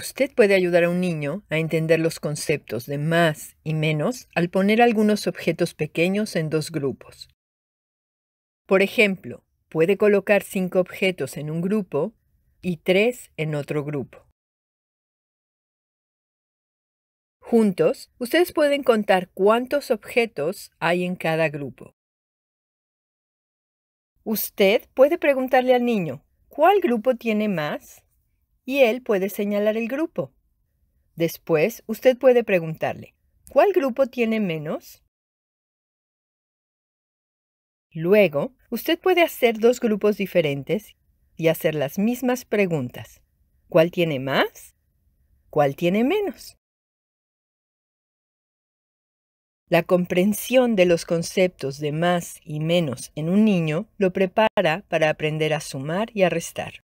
Usted puede ayudar a un niño a entender los conceptos de más y menos al poner algunos objetos pequeños en dos grupos. Por ejemplo, puede colocar cinco objetos en un grupo y tres en otro grupo. Juntos, ustedes pueden contar cuántos objetos hay en cada grupo. Usted puede preguntarle al niño, ¿cuál grupo tiene más? y él puede señalar el grupo. Después, usted puede preguntarle, ¿cuál grupo tiene menos? Luego, usted puede hacer dos grupos diferentes y hacer las mismas preguntas. ¿Cuál tiene más? ¿Cuál tiene menos? La comprensión de los conceptos de más y menos en un niño lo prepara para aprender a sumar y a restar.